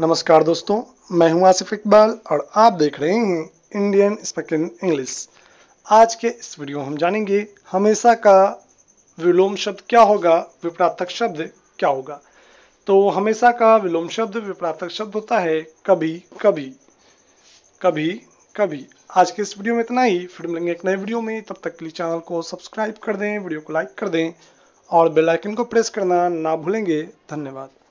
नमस्कार दोस्तों मैं हूं आसिफ इकबाल और आप देख रहे हैं इंडियन स्पोकन इंग्लिश आज के इस वीडियो में हम जानेंगे हमेशा का विलोम शब्द क्या होगा विपरातक शब्द क्या होगा तो हमेशा का विलोम शब्द विपरातक शब्द होता है कभी कभी कभी कभी आज के इस वीडियो में इतना ही फिर मिलेंगे एक नए वीडियो में तब तक के लिए चैनल को सब्सक्राइब कर दें वीडियो को लाइक कर दें और बेलाइकन को प्रेस करना ना भूलेंगे धन्यवाद